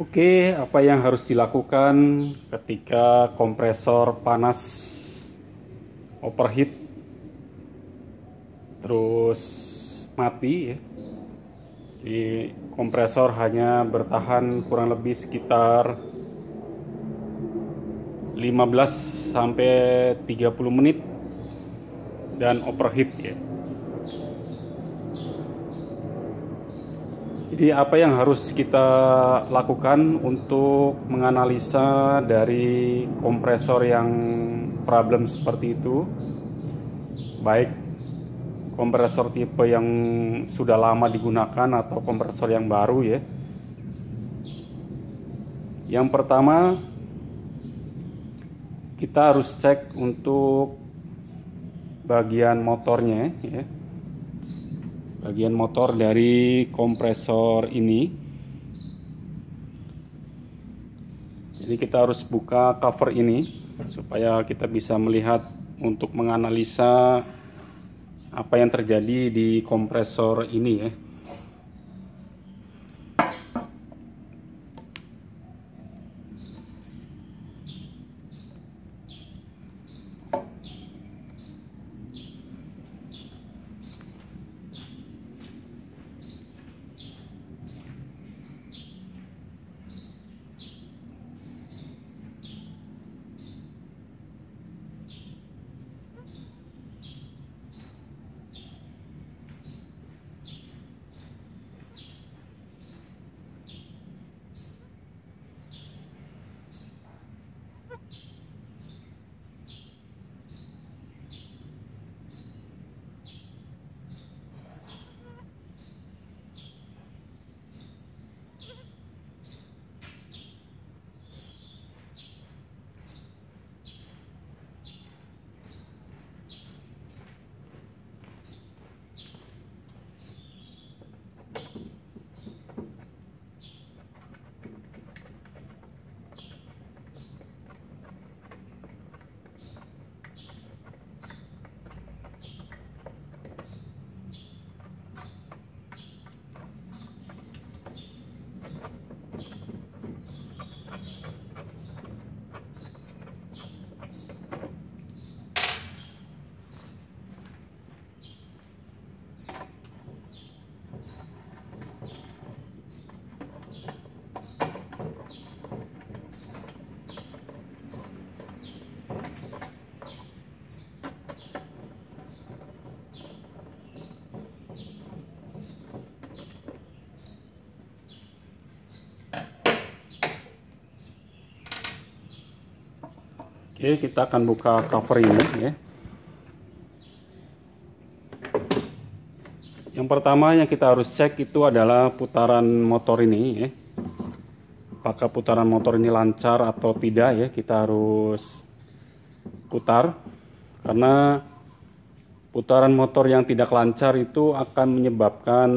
Oke, apa yang harus dilakukan ketika kompresor panas overheat terus mati ya. Di kompresor hanya bertahan kurang lebih sekitar 15 sampai 30 menit dan overheat ya. Jadi apa yang harus kita lakukan untuk menganalisa dari kompresor yang problem seperti itu? Baik kompresor tipe yang sudah lama digunakan atau kompresor yang baru ya. Yang pertama kita harus cek untuk bagian motornya ya bagian motor dari kompresor ini jadi kita harus buka cover ini supaya kita bisa melihat untuk menganalisa apa yang terjadi di kompresor ini ya Oke, kita akan buka cover ini ya. Yang pertama yang kita harus cek itu adalah putaran motor ini ya. Apakah putaran motor ini lancar atau tidak ya, kita harus putar karena putaran motor yang tidak lancar itu akan menyebabkan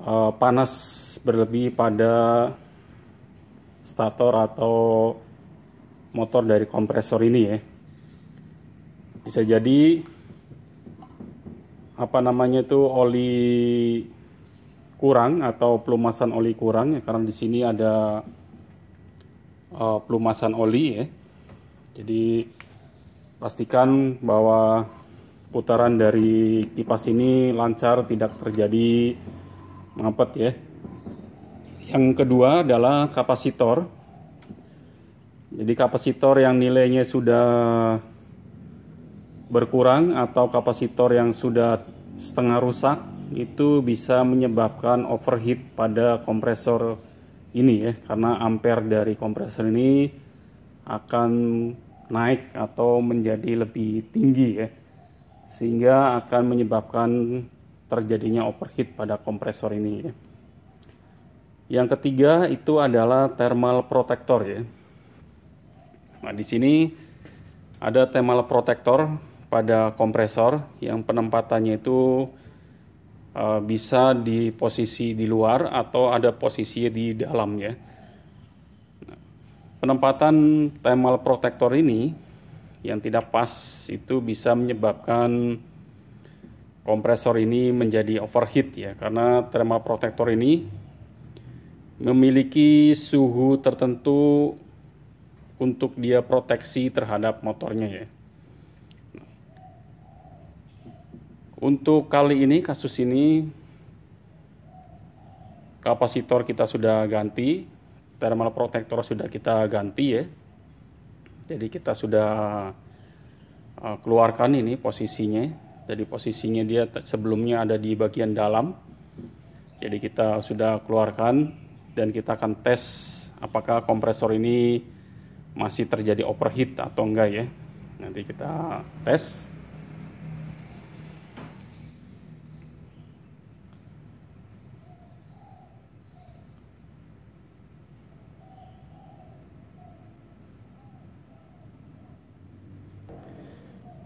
uh, panas berlebih pada stator atau motor dari kompresor ini ya bisa jadi apa namanya itu oli kurang atau pelumasan oli kurang ya karena di sini ada uh, pelumasan oli ya jadi pastikan bahwa putaran dari kipas ini lancar tidak terjadi mampet ya yang kedua adalah kapasitor jadi kapasitor yang nilainya sudah berkurang atau kapasitor yang sudah setengah rusak itu bisa menyebabkan overheat pada kompresor ini ya karena ampere dari kompresor ini akan naik atau menjadi lebih tinggi ya sehingga akan menyebabkan terjadinya overheat pada kompresor ini ya. Yang ketiga itu adalah thermal protector ya. Nah, di sini ada thermal protector pada kompresor yang penempatannya itu eh, bisa di posisi di luar atau ada posisi di dalam ya. Nah, penempatan thermal protector ini yang tidak pas itu bisa menyebabkan kompresor ini menjadi overheat ya karena thermal protector ini memiliki suhu tertentu untuk dia proteksi terhadap motornya ya. Untuk kali ini kasus ini kapasitor kita sudah ganti, thermal protector sudah kita ganti ya. Jadi kita sudah eh, keluarkan ini posisinya. Jadi posisinya dia sebelumnya ada di bagian dalam. Jadi kita sudah keluarkan dan kita akan tes apakah kompresor ini masih terjadi overheat atau enggak ya nanti kita tes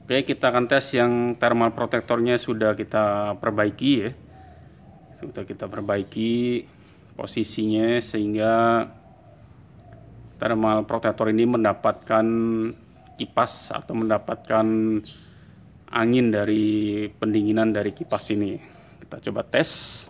Oke, kita akan tes yang thermal protectornya sudah kita perbaiki ya. Sudah kita perbaiki posisinya sehingga thermal protector ini mendapatkan kipas atau mendapatkan angin dari pendinginan dari kipas ini. Kita coba tes.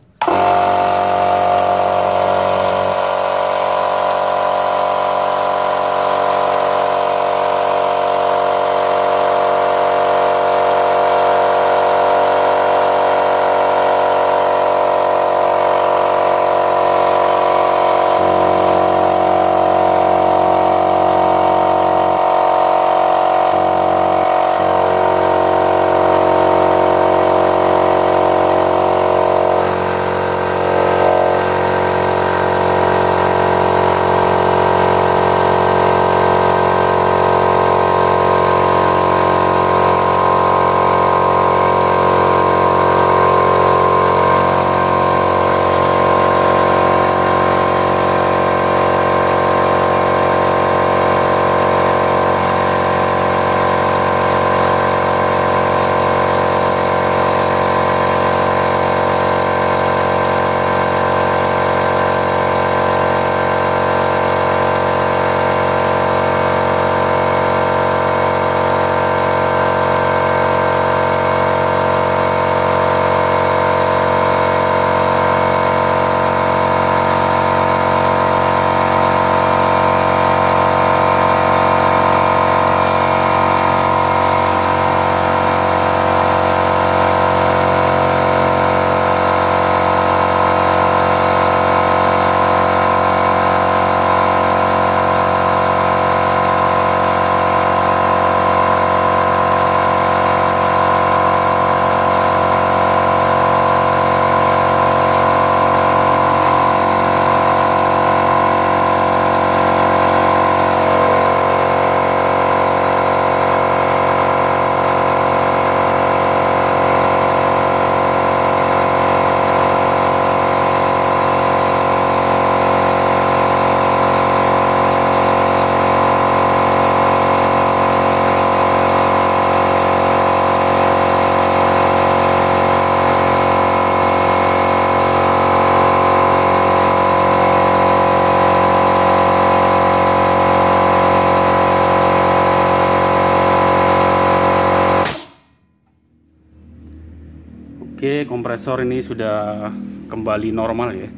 Oke, kompresor ini sudah kembali normal ya.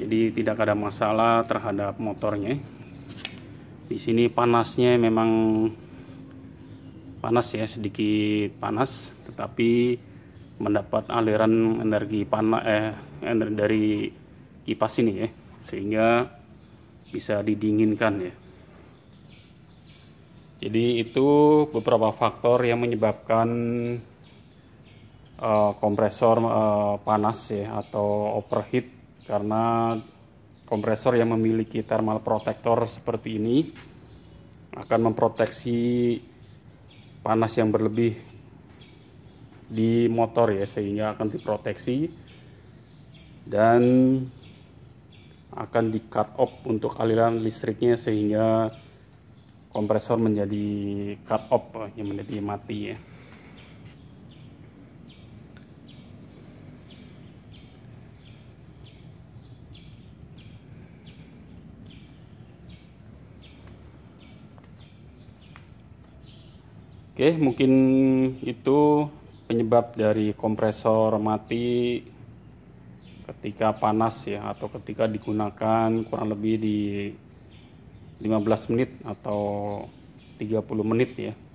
Jadi tidak ada masalah terhadap motornya. Di sini panasnya memang panas ya, sedikit panas, tetapi mendapat aliran energi panas eh energi dari kipas ini ya, sehingga bisa didinginkan ya. Jadi itu beberapa faktor yang menyebabkan Eh, kompresor eh, panas ya atau overheat karena kompresor yang memiliki thermal protector seperti ini akan memproteksi panas yang berlebih di motor ya sehingga akan diproteksi dan akan di cut off untuk aliran listriknya sehingga kompresor menjadi cut off yang menjadi mati ya. Oke, mungkin itu penyebab dari kompresor mati ketika panas ya atau ketika digunakan kurang lebih di 15 menit atau 30 menit ya.